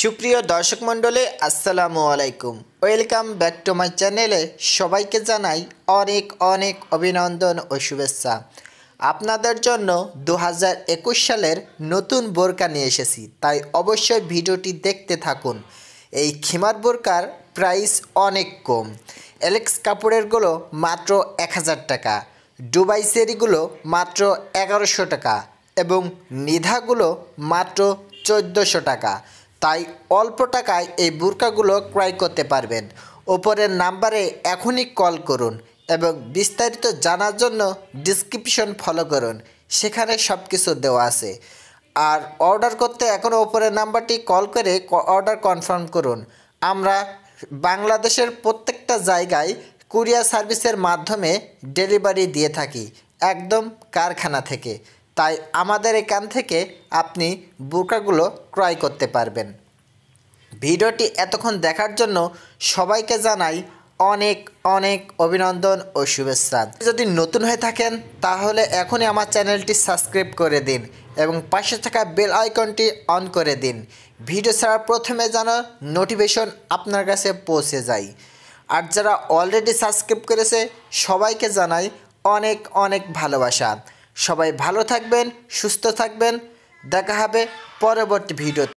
সুপ্রিয় দর্শক মণ্ডলী আসসালামু আলাইকুম ওয়েলকাম ব্যাক টু মাই চ্যানেলে সবাইকে জানাই অনেক অনেক অভিনন্দন ও শুভেচ্ছা আপনাদের জন্য দু সালের নতুন বোরকা নিয়ে এসেছি তাই অবশ্যই ভিডিওটি দেখতে থাকুন এই খিমার বোরকার প্রাইস অনেক কম এলেক্স কাপড়েরগুলো মাত্র এক টাকা ডুবাই সেরিগুলো মাত্র এগারোশো টাকা এবং নিধাগুলো মাত্র চোদ্দোশো টাকা তাই অল্প টাকায় এই বুরকাগুলো ক্রয় করতে পারবেন ওপরের নাম্বারে এখনই কল করুন এবং বিস্তারিত জানার জন্য ডিসক্রিপশন ফলো করুন সেখানে সব কিছু দেওয়া আছে আর অর্ডার করতে এখনও ওপরের নাম্বারটি কল করে অর্ডার কনফার্ম করুন আমরা বাংলাদেশের প্রত্যেকটা জায়গায় কুরিয়ার সার্ভিসের মাধ্যমে ডেলিভারি দিয়ে থাকি একদম কারখানা থেকে তাই আমাদের এখান থেকে আপনি বোরকাগুলো ক্রয় করতে পারবেন ভিডিওটি এতক্ষণ দেখার জন্য সবাইকে জানাই অনেক অনেক অভিনন্দন ও শুভেচ্ছা যদি নতুন হয়ে থাকেন তাহলে এখনই আমার চ্যানেলটি সাবস্ক্রাইব করে দিন এবং পাশে থাকা বেল আইকনটি অন করে দিন ভিডিও ছাড়া প্রথমে যেন নোটিফিকেশন আপনার কাছে পৌঁছে যায় আর যারা অলরেডি সাবস্ক্রাইব করেছে সবাইকে জানাই অনেক অনেক ভালোবাসা সবাই ভালো থাকবেন সুস্থ থাকবেন দেখা হবে পরবর্তী ভিডিও